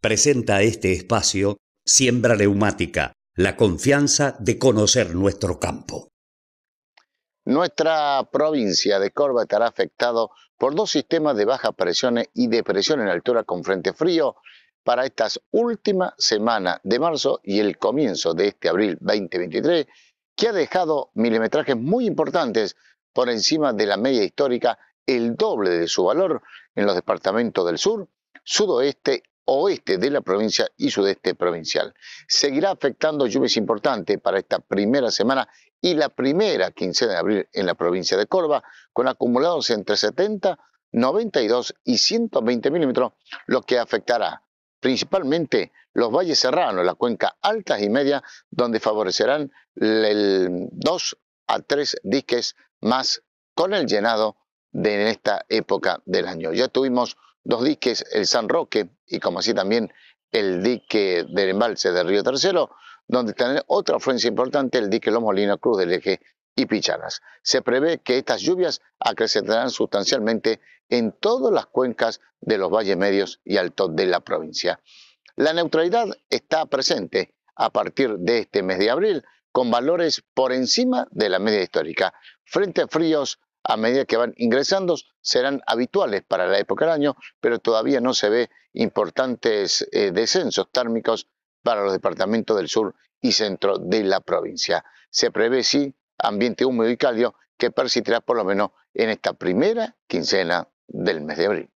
presenta este espacio Siembra Neumática, la confianza de conocer nuestro campo. Nuestra provincia de Corva estará afectado por dos sistemas de baja presiones y de presión en altura con frente frío para estas últimas semanas de marzo y el comienzo de este abril 2023, que ha dejado milimetrajes muy importantes por encima de la media histórica, el doble de su valor en los departamentos del sur, sudoeste oeste de la provincia y sudeste provincial. Seguirá afectando lluvias importantes para esta primera semana y la primera quincena de abril en la provincia de Córdoba, con acumulados entre 70, 92 y 120 milímetros, lo que afectará principalmente los valles serranos, la cuenca altas y media, donde favorecerán el 2 a tres disques más con el llenado de esta época del año. Ya tuvimos dos diques, el San Roque y como así también el dique del embalse del Río Tercero, donde tiene otra afluencia importante, el dique Los Molinos Cruz del Eje y Picharas. Se prevé que estas lluvias acrecentarán sustancialmente en todas las cuencas de los valles medios y altos de la provincia. La neutralidad está presente a partir de este mes de abril, con valores por encima de la media histórica, frente a fríos a medida que van ingresando serán habituales para la época del año, pero todavía no se ve importantes eh, descensos térmicos para los departamentos del sur y centro de la provincia. Se prevé, sí, ambiente húmedo y cálido que persistirá por lo menos en esta primera quincena del mes de abril.